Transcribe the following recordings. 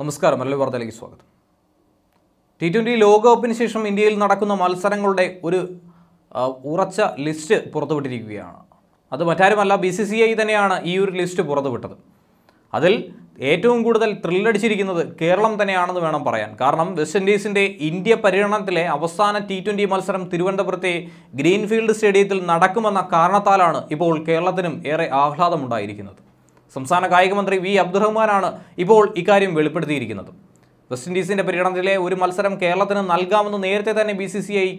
നമസ്കാരം മലയാളി വാർത്തയിലേക്ക് സ്വാഗതം ടി ട്വൻ്റി ലോകകപ്പിന് ശേഷം ഇന്ത്യയിൽ നടക്കുന്ന മത്സരങ്ങളുടെ ഒരു ഉറച്ച ലിസ്റ്റ് പുറത്തുവിട്ടിരിക്കുകയാണ് അത് മറ്റാരുമല്ല ബി സി സി ഐ തന്നെയാണ് ഈ ഒരു ലിസ്റ്റ് പുറത്തുവിട്ടത് അതിൽ ഏറ്റവും കൂടുതൽ ത്രില്ലടിച്ചിരിക്കുന്നത് കേരളം തന്നെയാണെന്ന് വേണം പറയാൻ കാരണം വെസ്റ്റ് ഇൻഡീസിൻ്റെ ഇന്ത്യ പര്യടനത്തിലെ അവസാന ടി ട്വൻ്റി മത്സരം തിരുവനന്തപുരത്തെ ഗ്രീൻഫീൽഡ് സ്റ്റേഡിയത്തിൽ നടക്കുമെന്ന കാരണത്താലാണ് ഇപ്പോൾ കേരളത്തിനും ഏറെ ആഹ്ലാദമുണ്ടായിരിക്കുന്നത് സംസ്ഥാന കായികമന്ത്രി വി അബ്ദുറഹ്മാനാണ് ഇപ്പോൾ ഇക്കാര്യം വെളിപ്പെടുത്തിയിരിക്കുന്നത് വെസ്റ്റ് ഇൻഡീസിൻ്റെ പര്യടനത്തിലെ ഒരു മത്സരം കേരളത്തിന് നൽകാമെന്ന് നേരത്തെ തന്നെ ബി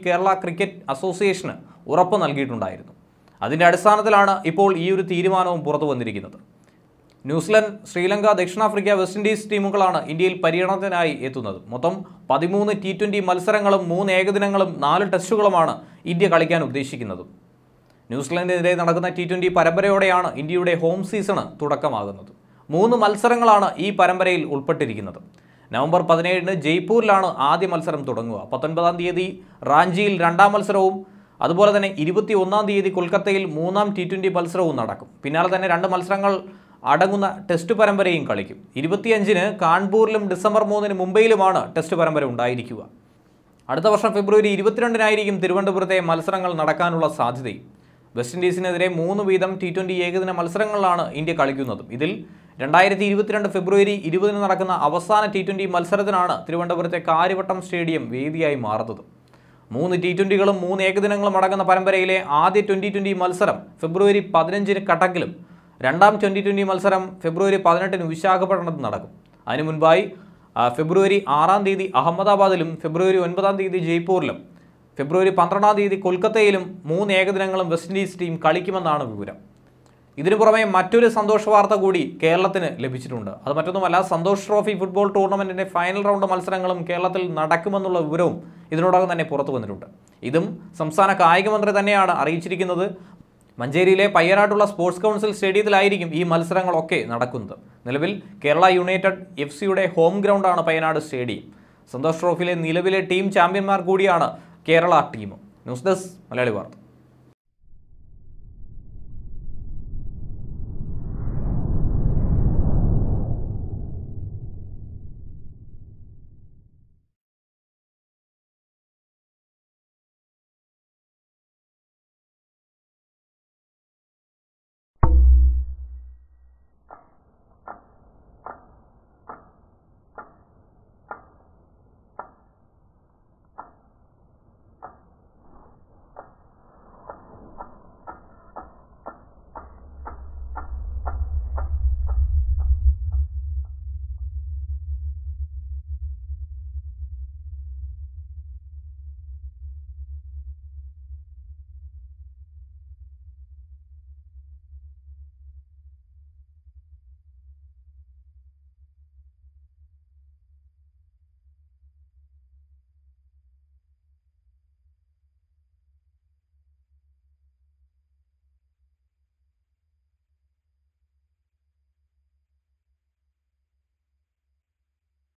കേരള ക്രിക്കറ്റ് അസോസിയേഷന് ഉറപ്പ് നൽകിയിട്ടുണ്ടായിരുന്നു അതിൻ്റെ അടിസ്ഥാനത്തിലാണ് ഇപ്പോൾ ഈ ഒരു തീരുമാനവും പുറത്തു വന്നിരിക്കുന്നത് ന്യൂസിലൻഡ് ശ്രീലങ്ക ദക്ഷിണാഫ്രിക്ക വെസ്റ്റ് ഇൻഡീസ് ടീമുകളാണ് ഇന്ത്യയിൽ പര്യടനത്തിനായി എത്തുന്നത് മൊത്തം പതിമൂന്ന് ടി മത്സരങ്ങളും മൂന്ന് ഏകദിനങ്ങളും നാല് ടെസ്റ്റുകളുമാണ് ഇന്ത്യ കളിക്കാൻ ഉദ്ദേശിക്കുന്നത് ന്യൂസിലൻഡിനെതിരെ നടക്കുന്ന ടി ട്വൻ്റി പരമ്പരയോടെയാണ് ഇന്ത്യയുടെ ഹോം സീസണ് തുടക്കമാകുന്നത് മൂന്ന് മത്സരങ്ങളാണ് ഈ പരമ്പരയിൽ ഉൾപ്പെട്ടിരിക്കുന്നത് നവംബർ പതിനേഴിന് ജയ്പൂരിലാണ് ആദ്യ മത്സരം തുടങ്ങുക പത്തൊൻപതാം തീയതി റാഞ്ചിയിൽ രണ്ടാം മത്സരവും അതുപോലെ തന്നെ ഇരുപത്തി ഒന്നാം തീയതി കൊൽക്കത്തയിൽ മൂന്നാം ടി ട്വൻ്റി മത്സരവും നടക്കും പിന്നാലെ തന്നെ രണ്ട് മത്സരങ്ങൾ അടങ്ങുന്ന ടെസ്റ്റ് പരമ്പരയും കളിക്കും ഇരുപത്തിയഞ്ചിന് കാൺപൂരിലും ഡിസംബർ മൂന്നിന് മുംബൈയിലുമാണ് ടെസ്റ്റ് പരമ്പര ഉണ്ടായിരിക്കുക അടുത്ത വർഷം ഫെബ്രുവരി ഇരുപത്തിരണ്ടിനായിരിക്കും തിരുവനന്തപുരത്തെ മത്സരങ്ങൾ നടക്കാനുള്ള സാധ്യതയും വെസ്റ്റ് ഇൻഡീസിനെതിരെ മൂന്ന് വീതം ടി ട്വൻ്റി ഏകദിന മത്സരങ്ങളിലാണ് ഇന്ത്യ കളിക്കുന്നതും ഇതിൽ രണ്ടായിരത്തി ഇരുപത്തിരണ്ട് ഫെബ്രുവരി ഇരുപതിന് നടക്കുന്ന അവസാന ടി ട്വൻ്റി മത്സരത്തിനാണ് തിരുവനന്തപുരത്തെ കാര്യവട്ടം സ്റ്റേഡിയം വേദിയായി മാറുന്നത് മൂന്ന് ടി ട്വൻ്റികളും മൂന്ന് ഏകദിനങ്ങളും അടങ്ങുന്ന പരമ്പരയിലെ ആദ്യ ട്വൻ്റി ട്വൻ്റി മത്സരം ഫെബ്രുവരി പതിനഞ്ചിന് കട്ടക്കിലും രണ്ടാം ട്വൻ്റി ട്വൻ്റി മത്സരം ഫെബ്രുവരി പതിനെട്ടിന് വിശാഖപട്ടണത്ത് നടക്കും അതിനു മുൻപായി ഫെബ്രുവരി ആറാം തീയതി അഹമ്മദാബാദിലും ഫെബ്രുവരി ഒൻപതാം തീയതി ജയ്പൂരിലും ഫെബ്രുവരി പന്ത്രണ്ടാം തീയതി കൊൽക്കത്തയിലും മൂന്ന് ഏകദിനങ്ങളും വെസ്റ്റ് ഇൻഡീസ് ടീം കളിക്കുമെന്നാണ് വിവരം ഇതിനു പുറമെ മറ്റൊരു സന്തോഷ വാർത്ത കൂടി കേരളത്തിന് ലഭിച്ചിട്ടുണ്ട് അത് മറ്റൊന്നുമല്ല സന്തോഷ് ട്രോഫി ഫുട്ബോൾ ടൂർണമെൻറ്റിൻ്റെ ഫൈനൽ റൗണ്ട് മത്സരങ്ങളും കേരളത്തിൽ നടക്കുമെന്നുള്ള വിവരവും ഇതിനോടകം തന്നെ പുറത്തു വന്നിട്ടുണ്ട് ഇതും സംസ്ഥാന കായികമന്ത്രി തന്നെയാണ് അറിയിച്ചിരിക്കുന്നത് മഞ്ചേരിയിലെ പയ്യനാട്ടുള്ള സ്പോർട്സ് കൗൺസിൽ സ്റ്റേഡിയത്തിലായിരിക്കും ഈ മത്സരങ്ങളൊക്കെ നടക്കുന്നത് നിലവിൽ കേരള യുണൈറ്റഡ് എഫ് സിയുടെ ഹോം ഗ്രൗണ്ടാണ് പയ്യനാട് സ്റ്റേഡിയം സന്തോഷ് ട്രോഫിയിലെ നിലവിലെ ടീം ചാമ്പ്യന്മാർ കൂടിയാണ് കേരള ടീമും ന്യൂസ് ഡെസ്ക് മലയാളി വാർത്ത